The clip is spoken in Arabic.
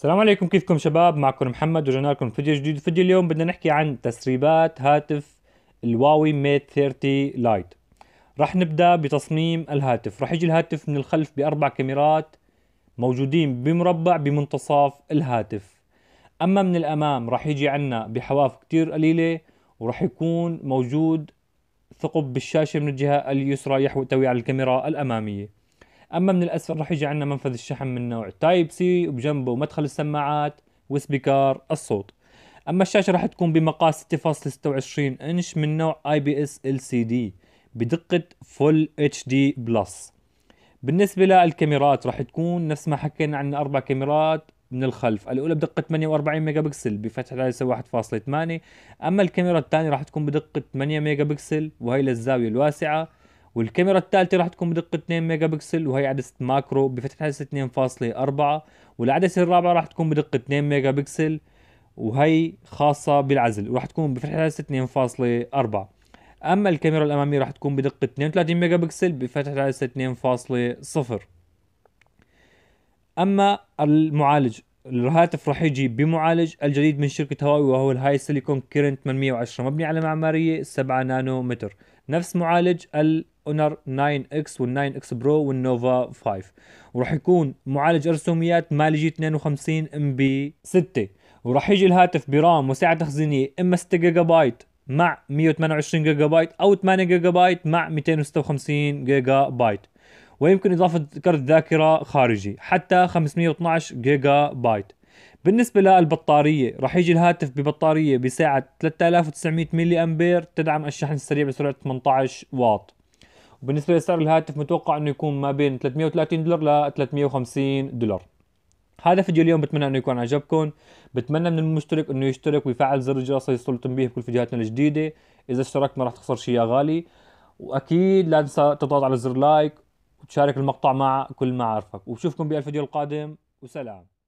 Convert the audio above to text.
السلام عليكم كيفكم شباب معكم محمد ورجعنا لكم فيديو جديد فيديو اليوم بدنا نحكي عن تسريبات هاتف الواوي ميت 30 لايت راح نبدا بتصميم الهاتف راح يجي الهاتف من الخلف باربع كاميرات موجودين بمربع بمنتصف الهاتف اما من الامام راح يجي عنا بحواف كتير قليله وراح يكون موجود ثقب بالشاشه من الجهه اليسرى يحتوي على الكاميرا الاماميه اما من الاسفل راح يجي عندنا منفذ الشحن من نوع تايب سي وبجنبه مدخل السماعات وسبيكار الصوت اما الشاشه راح تكون بمقاس 6.26 انش من نوع اي بي اس ال سي دي بدقه فول اتش دي بلس بالنسبه للكاميرات راح تكون نفس ما حكينا عن اربع كاميرات من الخلف الاولى بدقه 48 ميجا بكسل بفتح لسه 1.8 اما الكاميرا الثانيه راح تكون بدقه 8 ميجا بكسل وهي للزاويه الواسعه والكاميرا الثالثه راح تكون بدقه 2 ميجا بكسل وهي عدسه ماكرو بفتح عدسة 2.4 والعدسه الرابعه راح تكون بدقه 2 ميجا بكسل وهي خاصة بالعزل وراح تكون بفتح عدسة 2.4 أما الكاميرا الأمامية راح تكون بدقة 32 ميجا بكسل بفتح عدسة 2.0 أما المعالج الهاتف راح يجي بمعالج الجديد من شركة هواوي وهو الهاي سيليكون كيرنت 810 مبني على معمارية 7 نانو متر نفس معالج ال اونر 9 اكس وال9 اكس برو والنوفا 5 وراح يكون معالج رسوميات مالجي 52 ام بي 6 وراح يجي الهاتف برام وسعه تخزينيه اما 6 جيجا بايت مع 128 جيجا بايت او 8 جيجا بايت مع 256 جيجا بايت ويمكن اضافه كرت ذاكره خارجي حتى 512 جيجا بايت بالنسبة للبطارية راح يجي الهاتف ببطارية بسعة 3900 ملي امبير تدعم الشحن السريع بسرعة 18 واط وبالنسبه لسعر الهاتف متوقع انه يكون ما بين 330 دولار ل 350 دولار هذا فيديو اليوم بتمنى انه يكون عجبكم بتمنى من المشترك انه يشترك ويفعل زر الجرس ليصل تنبيه بكل فيديوهاتنا الجديده اذا اشتركت ما راح تخسر شيء يا غالي واكيد لا تنسى تضغط على زر لايك وتشارك المقطع مع كل معارفك وبشوفكم بالفيديو القادم وسلام